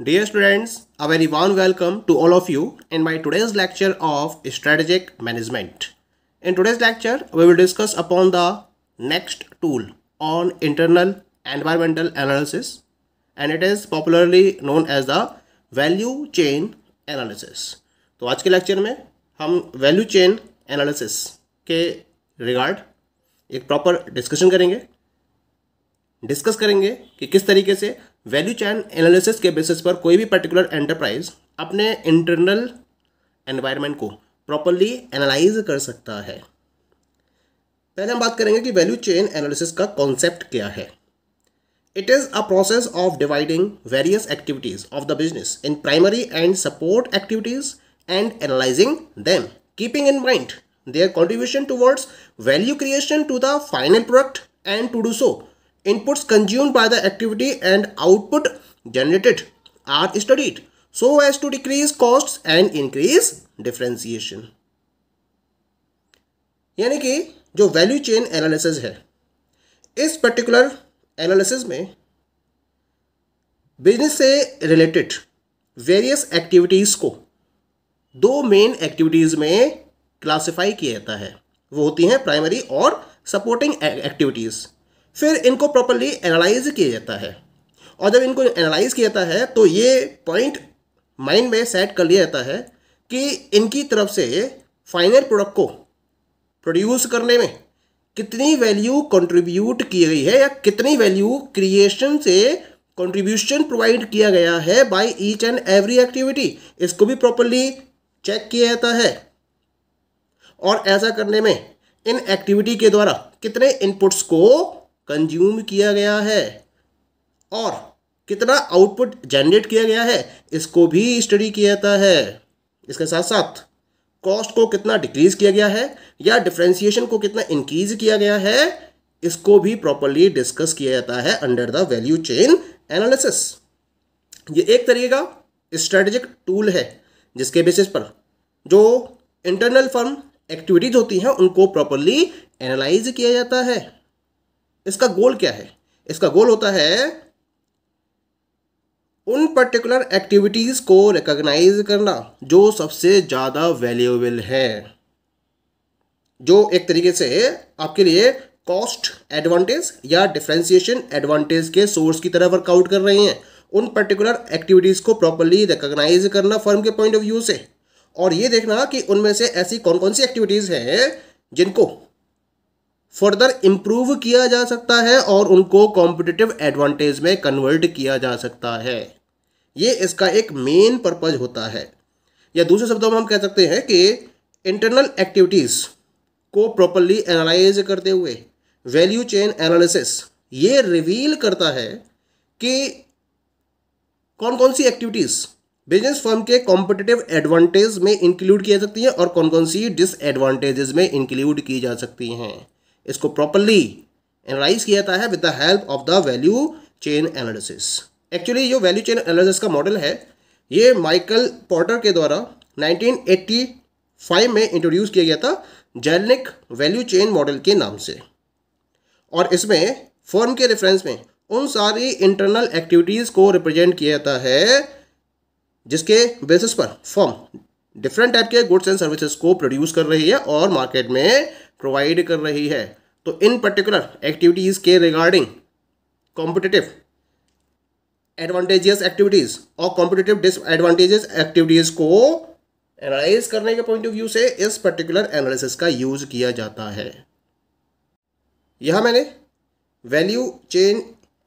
Dear students, a very warm welcome to all of you in my today's lecture of strategic management. In today's lecture, we will discuss upon the next tool on internal environmental analysis and it is popularly known as the value chain analysis. तो आज के lecture में हम value chain analysis के regard एक proper discussion करेंगे discuss करेंगे कि किस तरीके से वैल्यू चैन एनालिसिस के बेसिस पर कोई भी पर्टिकुलर एंटरप्राइज अपने इंटरनल एनवायरनमेंट को प्रॉपरली एनालाइज कर सकता है पहले हम बात करेंगे कि वैल्यू चेन एनालिसिस का कॉन्सेप्ट क्या है it is a process of dividing various activities of the business in primary and support activities and analysing them keeping in mind their contribution towards value creation to the final product and to do so inputs consumed by the activity and output generated are studied so as to decrease costs and increase differentiation यानी कि जो value chain analysis है इस particular analysis में business से related various activities को दो main activities में क्लासिफाई किया जाता है वो होती हैं प्राइमरी और सपोर्टिंग एक्टिविटीज़ फिर इनको प्रॉपरली एनालाइज किया जाता है और जब इनको एनालाइज किया जाता है तो ये पॉइंट माइंड में सेट कर लिया जाता है कि इनकी तरफ से फाइनल प्रोडक्ट को प्रोड्यूस करने में कितनी वैल्यू कंट्रीब्यूट की गई है या कितनी वैल्यू क्रिएशन से कंट्रीब्यूशन प्रोवाइड किया गया है by each and every activity इसको भी प्रॉपरली चेक किया जाता है और ऐसा करने में इन एक्टिविटी के द्वारा कितने इनपुट्स को कंज्यूम किया गया है और कितना आउटपुट जनरेट किया गया है इसको भी स्टडी किया जाता है इसके साथ साथ कॉस्ट को कितना डिक्रीज किया गया है या डिफ्रेंसिएशन को कितना इंक्रीज किया गया है इसको भी प्रॉपरली डिस्कस किया जाता है under the value chain analysis ये एक तरीके का स्ट्रेटेजिक टूल है जिसके बेसिस पर जो इंटरनल फर्म एक्टिविटीज होती हैं उनको प्रॉपरली एनालाइज किया जाता है इसका गोल क्या है इसका गोल होता है उन पर्टिकुलर एक्टिविटीज़ को रिकॉग्नाइज करना जो सबसे ज़्यादा वैल्यूएबल है जो एक तरीके से आपके लिए कॉस्ट एडवांटेज या डिफ्रेंसिएशन एडवांटेज के सोर्स की तरह वर्कआउट कर रही हैं उन पर्टिकुलर एक्टिविटीज़ को प्रॉपरली रिकॉग्नाइज करना फर्म के पॉइंट ऑफ व्यू से और ये देखना कि उनमें से ऐसी कौन कौन सी एक्टिविटीज़ हैं जिनको फर्दर इम्प्रूव किया जा सकता है और उनको कॉम्पिटिटिव एडवांटेज में कन्वर्ट किया जा सकता है ये इसका एक मेन पर्पज होता है या दूसरे शब्दों में हम कह सकते हैं कि इंटरनल एक्टिविटीज़ को प्रॉपरली एनालाइज करते हुए वैल्यू चेन एनालिसिस ये रिवील करता है कि कौन कौन सी एक्टिविटीज़ बिजनेस फर्म के कॉम्पिटिटिव एडवांटेज में इंक्लूड की जा सकती हैं और कौन कौन सी डिसएडवांटेजेस में इंक्लूड की जा सकती हैं इसको प्रॉपरली एनालाइज किया जाता है with the help of the value chain analysis actually जो वैल्यू चेन एनालिसिस का मॉडल है ये माइकल पॉटर के द्वारा 1985 में इंट्रोड्यूस किया गया था जेलनिक वैल्यू चेन मॉडल के नाम से और इसमें फर्म के रेफरेंस में उन सारी इंटरनल एक्टिविटीज़ को रिप्रेजेंट किया जाता है जिसके बेसिस पर फर्म डिफरेंट टाइप के गुड्स एंड सर्विसेज को प्रोड्यूस कर रही है और मार्केट में प्रोवाइड कर रही है तो इन पर्टिकुलर एक्टिविटीज़ के रिगार्डिंग कॉम्पिटिटिव एडवांटेजियस एक्टिविटीज़ और कॉम्पिटेटिव डिसएडवांटेजियस एक्टिविटीज़ को एनालाइज करने के पॉइंट ऑफ व्यू से इस पर्टिकुलर एनालिसिस का यूज किया जाता है यह मैंने वैल्यू चेन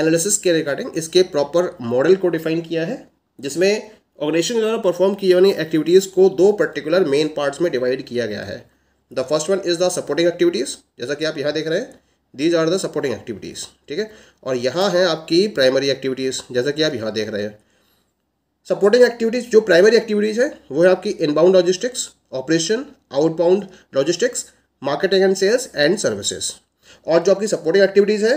एनालिसिस के रिगार्डिंग इसके प्रॉपर मॉडल को डिफाइन किया है जिसमें ऑर्गेनाइजेशन द्वारा परफॉर्म किए जाने एक्टिविटीज़ को दो पर्टिकुलर मेन पार्ट्स में डिवाइड किया गया है the first one is the supporting activities जैसा कि आप यहाँ देख रहे हैं these are the supporting activities ठीक है और यहाँ है आपकी प्राइमरी एक्टिविटीज़ जैसा कि आप यहाँ देख रहे हैं सपोर्टिंग एक्टिविटीज़ जो प्राइमरी एक्टिविटीज़ है वो है आपकी inbound logistics operation outbound logistics marketing and sales and services और जो आपकी सपोर्टिंग एक्टिविटीज़ है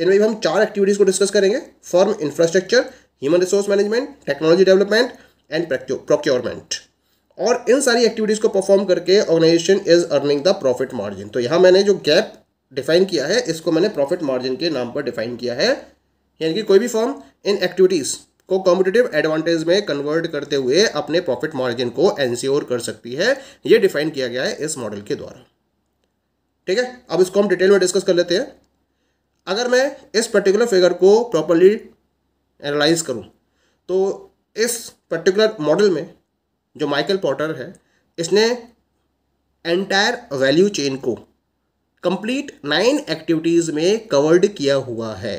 इनमें भी हम चार एक्टिविटीज़ को डिस्कस करेंगे firm infrastructure human resource management technology development and procurement और इन सारी एक्टिविटीज़ को परफॉर्म करके organisation is earning the profit margin तो यहाँ मैंने जो गैप डिफाइन किया है इसको मैंने प्रॉफिट मार्जिन के नाम पर डिफाइन किया है यानी कि कोई भी फॉर्म इन एक्टिविटीज़ को कॉम्पिटेटिव एडवांटेज में कन्वर्ट करते हुए अपने प्रॉफिट मार्जिन को एनश्योर कर सकती है ये डिफाइन किया गया है इस मॉडल के द्वारा ठीक है अब इसको हम डिटेल में डिस्कस कर लेते हैं अगर मैं इस पर्टिकुलर फिगर को प्रॉपरली एनालाइज करूँ तो इस पर्टिकुलर मॉडल में जो माइकल पॉटर है इसने एंटायर वैल्यू चेन को कंप्लीट नाइन एक्टिविटीज़ में कवर्ड किया हुआ है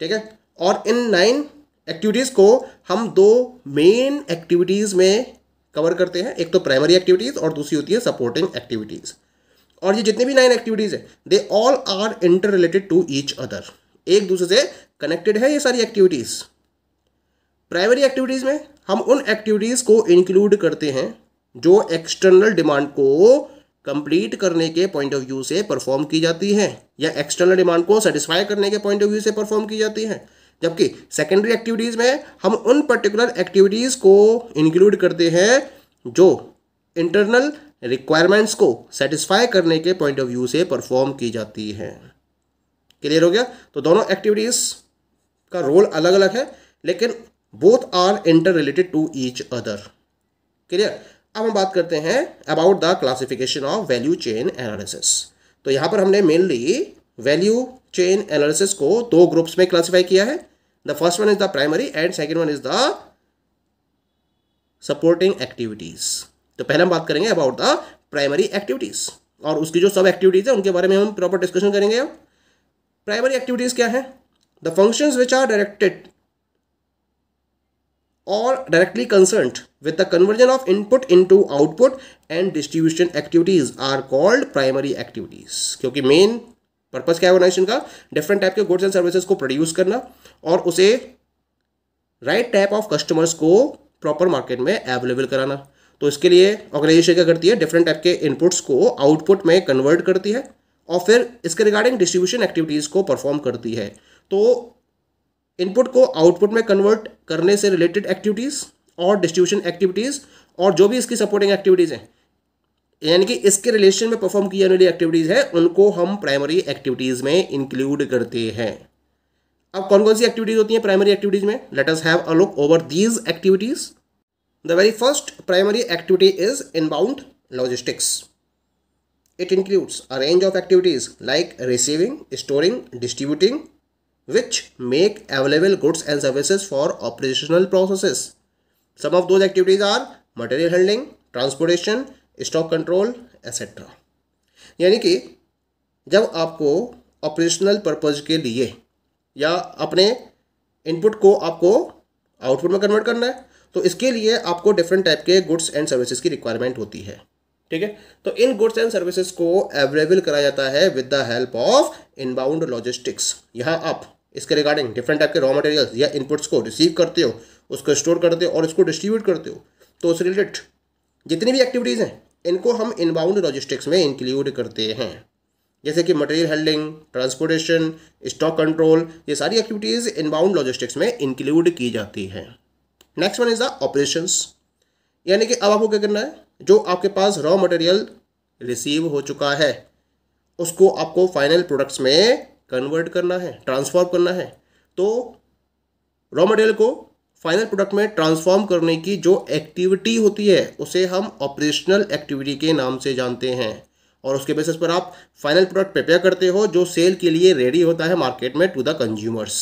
ठीक है और इन नाइन एक्टिविटीज़ को हम दो मेन एक्टिविटीज़ में कवर करते हैं एक तो प्राइमरी एक्टिविटीज़ और दूसरी होती है सपोर्टिंग एक्टिविटीज़ और ये जितनी भी नाइन एक्टिविटीज़ है they all are interrelated to each other एक दूसरे से कनेक्टेड है ये सारी एक्टिविटीज़ प्राइमरी एक्टिविटीज़ में हम उन एक्टिविटीज़ को इंक्लूड करते हैं जो एक्सटर्नल डिमांड को कंप्लीट करने के पॉइंट ऑफ व्यू से परफॉर्म की जाती है या एक्सटर्नल डिमांड को सेटिस्फाई करने के पॉइंट ऑफ व्यू से परफॉर्म की जाती है जबकि सेकेंडरी एक्टिविटीज़ में हम उन पर्टिकुलर एक्टिविटीज़ को इंक्लूड करते हैं जो इंटरनल रिक्वायरमेंट्स को सेटिस्फाई करने के पॉइंट ऑफ व्यू से परफॉर्म की जाती है क्लियर हो गया तो दोनों एक्टिविटीज़ का रोल अलग अलग है लेकिन both are interrelated to each other clear अब हम बात करते हैं about the classification of value chain analysis तो यहां पर हमने मेनली वैल्यू चेन एनालिसिस को दो ग्रुप्स में क्लासिफाई किया है the first one is the primary and second one is the supporting activities तो पहले हम बात करेंगे अबाउट द प्राइमरी एक्टिविटीज और उसकी जो सब एक्टिविटीज है उनके बारे में हम प्रॉपर डिस्कशन करेंगे अब प्राइमरी एक्टिविटीज क्या है the functions which are directed or directly concerned with the conversion of input into output and distribution activities are called primary activities क्योंकि मेन पर्पस क्या है ऑर्गेनाइजेशन का डिफरेंट टाइप के goods and services को produce करना और उसे right type of customers को प्रॉपर मार्केट में अवेलेबल कराना तो इसके लिए ऑर्गेनाइजेशन क्या करती है डिफरेंट टाइप के इनपुट्स को आउटपुट में कन्वर्ट करती है और फिर इसके रिगार्डिंग डिस्ट्रीब्यूशन एक्टिविटीज़ को परफॉर्म करती है तो इनपुट को आउटपुट में कन्वर्ट करने से रिलेटेड एक्टिविटीज़ और डिस्ट्रीब्यूशन एक्टिविटीज़ और जो भी इसकी सपोर्टिंग एक्टिविटीज़ हैं यानी कि इसके रिलेशन में परफॉर्म की जाने वाली एक्टिविटीज़ है उनको हम प्राइमरी एक्टिविटीज़ में इंक्लूड करते हैं अब कौन कौन सी एक्टिविटीज़ होती हैं प्राइमरी एक्टिविटीज़ में let us have a look over these activities the very first primary activity is inbound logistics It includes a range of activities like receiving, storing, distributing, which make available goods and services for operational processes. Some of those activities are material handling, transportation stock control etc यानी कि जब आपको operational purpose के लिए या अपने input को आपको आउटपुट में कन्वर्ट करना है तो इसके लिए आपको डिफरेंट टाइप के गुड्स एंड सर्विसेज की रिक्वायरमेंट होती है ठीक है तो इन गुड्स एंड सर्विसेज को अवेलेबल कराया जाता है with the help of inbound logistics यहाँ आप इसके रिगार्डिंग डिफरेंट टाइप के रॉ मटेरियल या इनपुट्स को रिसीव करते हो उसको स्टोर करते हो और इसको डिस्ट्रीब्यूट करते हो तो उस रिलेटेड जितनी भी एक्टिविटीज़ हैं इनको हम इनबाउंड लॉजिस्टिक्स में इंक्लूड करते हैं जैसे कि material handling transportation stock control ये सारी एक्टिविटीज़ इनबाउंड लॉजिस्टिक्स में इंक्लूड की जाती हैं next one is the operations यानी कि अब आपको क्या करना है जो आपके पास रॉ मटेरियल रिसीव हो चुका है उसको आपको फाइनल प्रोडक्ट्स में कन्वर्ट करना है ट्रांसफॉर्म करना है तो रॉ मटेरियल को फाइनल प्रोडक्ट में ट्रांसफॉर्म करने की जो एक्टिविटी होती है उसे हम ऑपरेशनल एक्टिविटी के नाम से जानते हैं और उसके बेसिस पर आप फाइनल प्रोडक्ट प्रिपेयर करते हो जो सेल के लिए रेडी होता है मार्केट में टू द कंज्यूमर्स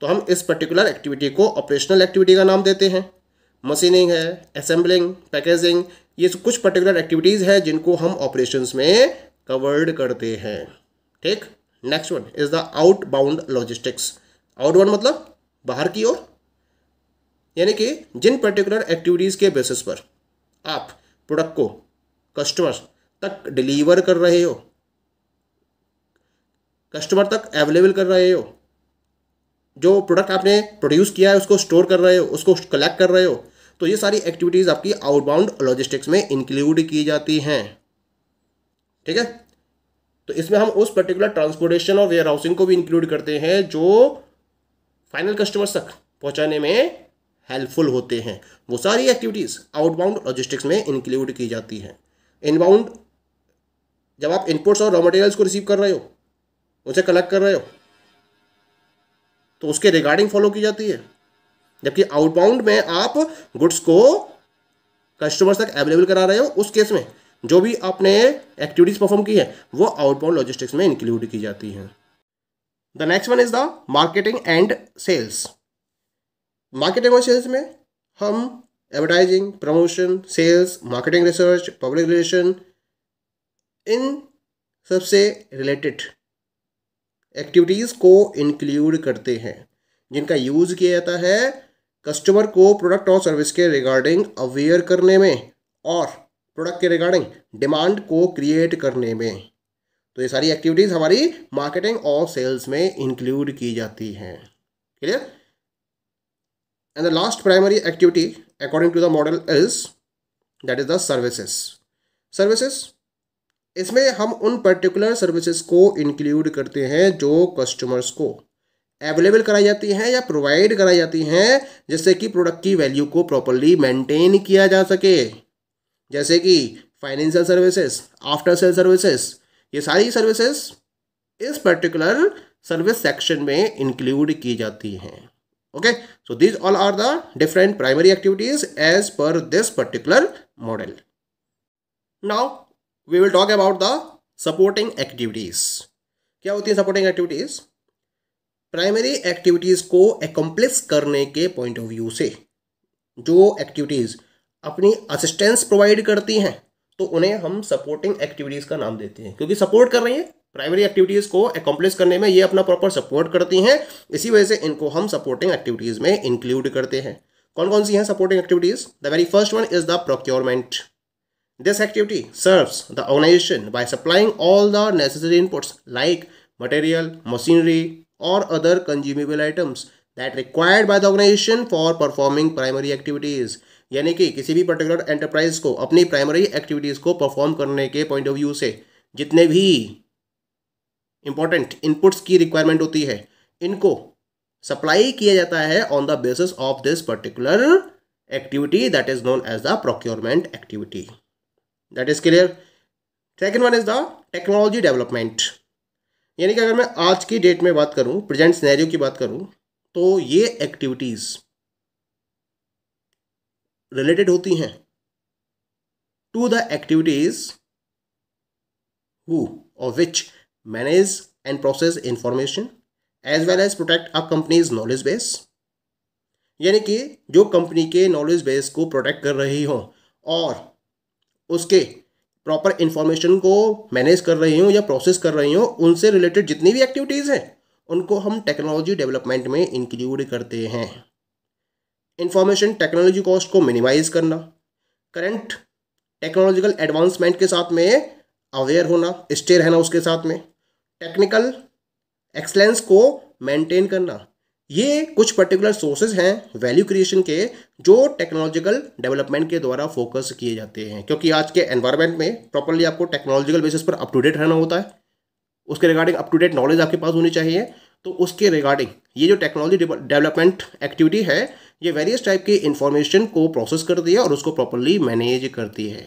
तो हम इस पर्टिकुलर एक्टिविटी को ऑपरेशनल एक्टिविटी का नाम देते हैं मशीनिंग है असेंबलिंग पैकेजिंग ये कुछ पर्टिकुलर एक्टिविटीज़ हैं जिनको हम ऑपरेशन में कवर्ड करते हैं ठीक next one is the outbound logistics outbound मतलब बाहर की ओर यानी कि जिन पर्टिकुलर एक्टिविटीज़ के बेसिस पर आप प्रोडक्ट को कस्टमर तक डिलीवर कर रहे हो कस्टमर तक अवेलेबल कर रहे हो जो प्रोडक्ट आपने प्रोड्यूस किया है उसको स्टोर कर रहे हो उसको कलेक्ट कर रहे हो तो ये सारी एक्टिविटीज़ आपकी आउटबाउंड लॉजिस्टिक्स में इंक्लूड की जाती हैं ठीक है तो इसमें हम उस पर्टिकुलर ट्रांसपोर्टेशन और वेयर हाउसिंग को भी इंक्लूड करते हैं जो फाइनल कस्टमर्स तक पहुंचाने में हेल्पफुल होते हैं वो सारी एक्टिविटीज़ आउटबाउंड लॉजिस्टिक्स में इंक्लूड की जाती हैं इनबाउंड जब आप इनपुट्स और रॉ मटेरियल्स को रिसीव कर रहे हो उसे कलेक्ट कर रहे हो तो उसके रिगार्डिंग फॉलो की जाती है जबकि आउटबाउंड में आप गुड्स को कस्टमर्स तक अवेलेबल करा रहे हो उस केस में जो भी आपने एक्टिविटीज परफॉर्म की है वो आउटबाउंड लॉजिस्टिक्स में इंक्लूड की जाती है the next one is the marketing and sales marketing और सेल्स में हम advertising promotion sales marketing research public relation इन सबसे रिलेटेड एक्टिविटीज़ को इंक्लूड करते हैं जिनका यूज़ किया जाता है कस्टमर को प्रोडक्ट और सर्विस के रिगार्डिंग अवेयर करने में और प्रोडक्ट के रिगार्डिंग डिमांड को क्रिएट करने में तो ये सारी एक्टिविटीज़ हमारी मार्केटिंग और सेल्स में इंक्लूड की जाती हैं clear and the last primary activity according to the model is that is the services services इसमें हम उन पर्टिकुलर सर्विसेज को इंक्लूड करते हैं जो कस्टमर्स को अवेलेबल कराई जाती हैं या प्रोवाइड कराई जाती हैं जिससे कि प्रोडक्ट की वैल्यू को प्रॉपरली मेंटेन किया जा सके जैसे कि financial services after sale services ये सारी सर्विसेज इस पर्टिकुलर सर्विस सेक्शन में इंक्लूड की जाती हैं okay so this all are the different primary activities as per this particular model now we will talk about the supporting activities क्या होती है सपोर्टिंग एक्टिविटीज प्राइमरी एक्टिविटीज़ को accomplish करने के पॉइंट ऑफ व्यू से जो एक्टिविटीज़ अपनी assistance provide करती हैं तो उन्हें हम सपोर्टिंग एक्टिविटीज़ का नाम देते हैं क्योंकि सपोर्ट कर रही है प्राइमरी एक्टिविटीज़ को एकम्प्लिस करने में ये अपना प्रॉपर सपोर्ट करती हैं इसी वजह से इनको हम सपोर्टिंग एक्टिविटीज़ में इंक्लूड करते हैं कौन कौन सी हैं supporting activities the very first one is the procurement this activity serves the organisation by supplying all the necessary inputs like material machinery or other consumable items that required by the organization for performing primary activities यानी कि किसी भी particular enterprise को अपनी primary activities को perform करने के point of view से जितने भी इंपॉर्टेंट इनपुट्स की रिक्वायरमेंट होती है इनको सप्लाई किया जाता है on the basis of this particular activity that is known as the procurement activity that is clear second one is the technology development यानी कि अगर मैं आज की डेट में बात करूं प्रेजेंट सिनेरियो की बात करूं तो ये एक्टिविटीज रिलेटेड होती हैं टू द एक्टिविटीज हु और which manage and process information as well as protect a company's knowledge base यानी कि जो कंपनी के नॉलेज बेस को प्रोटेक्ट कर रही हो और उसके प्रॉपर इन्फॉर्मेशन को मैनेज कर रही हूँ या प्रोसेस कर रही हूँ उनसे रिलेटेड जितनी भी एक्टिविटीज़ हैं उनको हम टेक्नोलॉजी डेवलपमेंट में इंक्लूड करते हैं इंफॉर्मेशन टेक्नोलॉजी कॉस्ट को मिनिमाइज करना करंट टेक्नोलॉजिकल एडवांसमेंट के साथ में अवेयर होना स्टे रहना उसके साथ में टेक्निकल एक्सलेंस को मेंटेन करना ये कुछ पर्टिकुलर सोर्सेज हैं वैल्यू क्रिएशन के जो टेक्नोलॉजिकल डेवलपमेंट के द्वारा फोकस किए जाते हैं क्योंकि आज के एनवायरनमेंट में प्रॉपरली आपको टेक्नोलॉजिकल बेसिस पर अप टू डेट रहना होता है उसके regarding up to date knowledge आपके पास होनी चाहिए तो उसके रिगार्डिंग ये जो टेक्नोलॉजी डेवलपमेंट एक्टिविटी है ये वेरियस टाइप की इंफॉर्मेशन को प्रोसेस करती है और उसको प्रॉपरली मैनेज करती है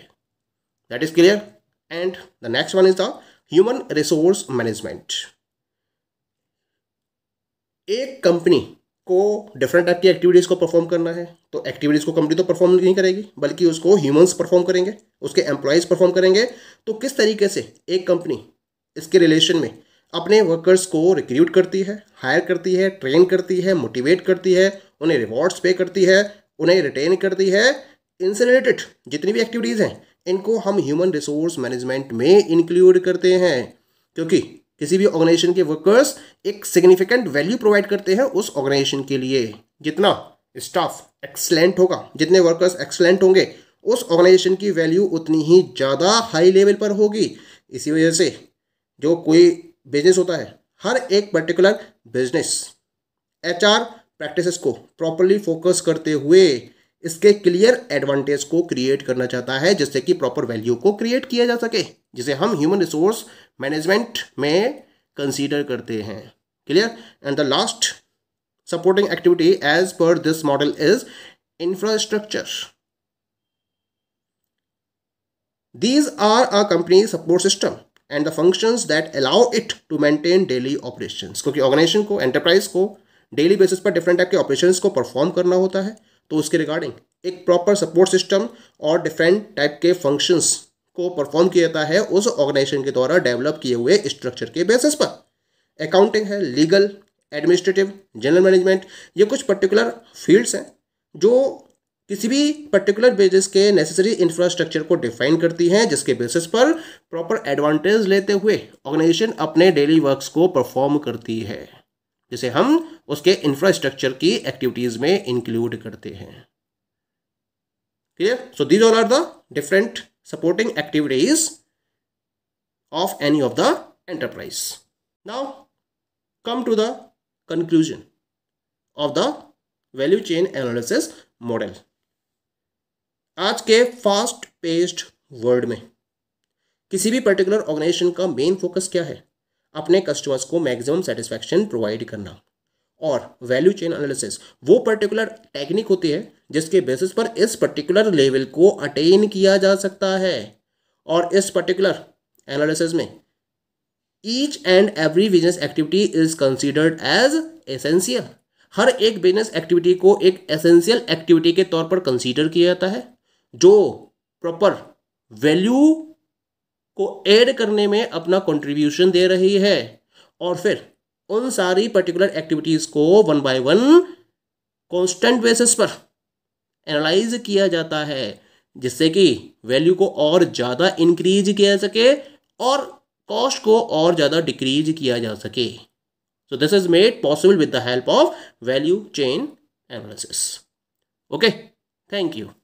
that is clear and the next one is the human resource management एक कंपनी को डिफरेंट टाइप की एक्टिविटीज़ को परफॉर्म करना है तो एक्टिविटीज़ को कंपनी तो परफॉर्म नहीं करेगी बल्कि उसको ह्यूमंस परफॉर्म करेंगे उसके एम्प्लॉयज़ परफॉर्म करेंगे तो किस तरीके से एक कंपनी इसके रिलेशन में अपने वर्कर्स को रिक्रूट करती है हायर करती है ट्रेन करती है मोटिवेट करती है उन्हें रिवॉर्ड्स पे करती है उन्हें रिटेन करती है इनसे रिलेटेड जितनी भी एक्टिविटीज़ हैं इनको हम ह्यूमन रिसोर्स मैनेजमेंट में इंक्लूड करते हैं क्योंकि किसी भी ऑर्गेनाइजेशन के वर्कर्स एक सिग्निफिकेंट वैल्यू प्रोवाइड करते हैं उस ऑर्गेनाइजेशन के लिए जितना स्टाफ एक्सलेंट होगा जितने वर्कर्स एक्सलेंट होंगे उस ऑर्गेनाइजेशन की वैल्यू उतनी ही ज़्यादा हाई लेवल पर होगी इसी वजह से जो कोई बिजनेस होता है हर एक पर्टिकुलर बिजनेस एचआर प्रैक्टिसेस को प्रॉपरली फोकस करते हुए इसके क्लियर एडवांटेज को क्रिएट करना चाहता है जिससे कि प्रॉपर वैल्यू को क्रिएट किया जा सके जिसे हम ह्यूमन रिसोर्स मैनेजमेंट में कंसीडर करते हैं clear and the last supporting activity as per this model is infrastructure these are a company support system and the functions that allow it to maintain daily operations. क्योंकि organisation को enterprise को daily basis पर different type के operations को perform करना होता है तो उसके रिगार्डिंग एक प्रॉपर सपोर्ट सिस्टम और डिफरेंट टाइप के फंक्शंस को परफॉर्म किया जाता है उस ऑर्गेनाइजेशन के द्वारा डेवलप किए हुए स्ट्रक्चर के बेसिस पर अकाउंटिंग है लीगल एडमिनिस्ट्रेटिव जनरल मैनेजमेंट ये कुछ पर्टिकुलर फील्ड्स हैं जो किसी भी पर्टिकुलर बेसिस के नेसेसरी इंफ्रास्ट्रक्चर को डिफाइन करती हैं जिसके बेसिस पर प्रॉपर एडवांटेज लेते हुए ऑर्गेनाइजेशन अपने डेली वर्क्स को परफॉर्म करती है जिसे हम उसके इंफ्रास्ट्रक्चर की एक्टिविटीज में इंक्लूड करते हैं clear so these all are the different supporting activities of any of the enterprise now come to the conclusion of the value chain analysis model आज के फास्ट पेस्ड वर्ल्ड में किसी भी particular organisation का main focus क्या है अपने customers को मैक्सिमम सेटिस्फैक्शन प्रोवाइड करना और वैल्यू चेन एनालिसिस वो पर्टिकुलर टेक्निक होती है जिसके बेसिस पर इस पर्टिकुलर लेवल को अटेन किया जा सकता है और इस पर्टिकुलर एनालिसिस में each and every business activity is considered as essential हर एक बिजनेस एक्टिविटी को एक एसेंशियल एक्टिविटी के तौर पर कंसीडर किया जाता है जो प्रॉपर वैल्यू को ऐड करने में अपना कंट्रीब्यूशन दे रही है और फिर उन सारी पर्टिकुलर एक्टिविटीज़ को one by one constant basis पर एनालाइज किया जाता है जिससे कि वैल्यू को और ज़्यादा इंक्रीज किया सके और कॉस्ट को और ज़्यादा डिक्रीज किया जा सके so this is made possible with the help of value chain analysis okay thank you